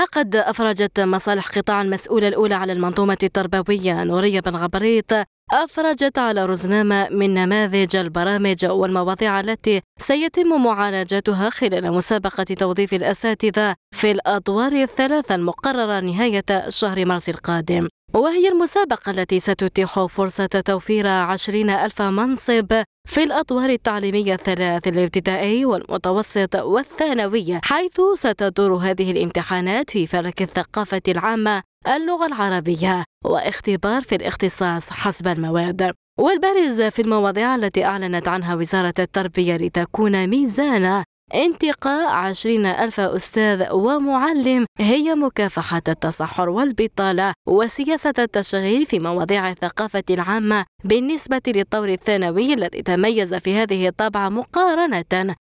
ها قد أفرجت مصالح قطاع المسؤولة الأولى على المنظومة التربوية نورية بن غبريط أفرجت على رزنامة من نماذج البرامج والمواضيع التي سيتم معالجتها خلال مسابقة توظيف الأساتذة في الأدوار الثلاثة المقررة نهاية شهر مارس القادم وهي المسابقة التي ستتيح فرصة توفير عشرين ألف منصب في الأطوار التعليمية الثلاث الابتدائي والمتوسط والثانوي حيث ستدور هذه الامتحانات في فلك الثقافة العامة اللغة العربية واختبار في الاختصاص حسب المواد والبارز في المواضيع التي أعلنت عنها وزارة التربية لتكون ميزانة انتقاء عشرين ألف أستاذ ومعلم هي مكافحة التصحر والبطالة وسياسة التشغيل في مواضيع الثقافة العامة بالنسبة للطور الثانوي الذي تميز في هذه الطبعة مقارنة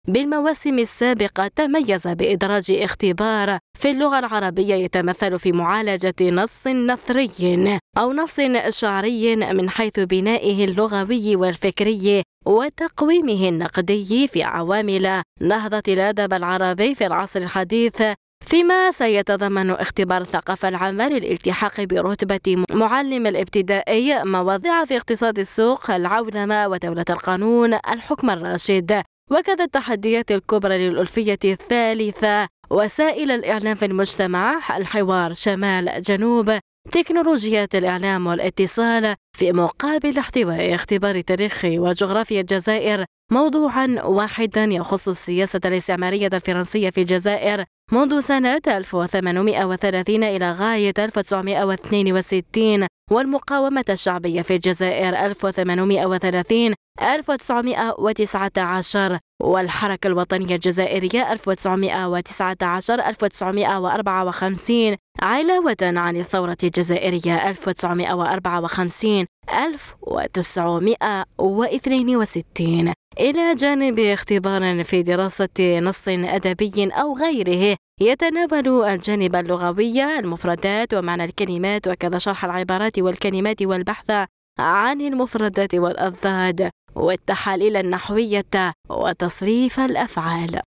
بالمواسم السابقة تميز بإدراج اختبار في اللغة العربية يتمثل في معالجة نص نثري أو نص شعري من حيث بنائه اللغوي والفكري وتقويمه النقدي في عوامل نهضة الأدب العربي في العصر الحديث فيما سيتضمن اختبار الثقافة العامة للالتحاق برتبة معلم الابتدائي مواضيع في اقتصاد السوق، العولمة ودولة القانون، الحكم الراشد، وكذا التحديات الكبرى للألفية الثالثة وسائل الإعلام في المجتمع الحوار شمال جنوب تكنولوجيات الإعلام والاتصال في مقابل احتواء اختبار تاريخ وجغرافيا الجزائر موضوعا واحدا يخص السياسة الاستعمارية الفرنسية في الجزائر منذ سنة 1830 إلى غاية 1962 والمقاومة الشعبية في الجزائر 1830 1919 والحركة الوطنية الجزائرية 1919 1954 علاوة عن الثورة الجزائرية 1954 1962 إلى جانب اختبار في دراسة نص أدبي أو غيره يتناول الجانب اللغوي المفردات ومعنى الكلمات وكذا شرح العبارات والكلمات والبحث عن المفردات والأضداد والتحاليل النحوية وتصريف الأفعال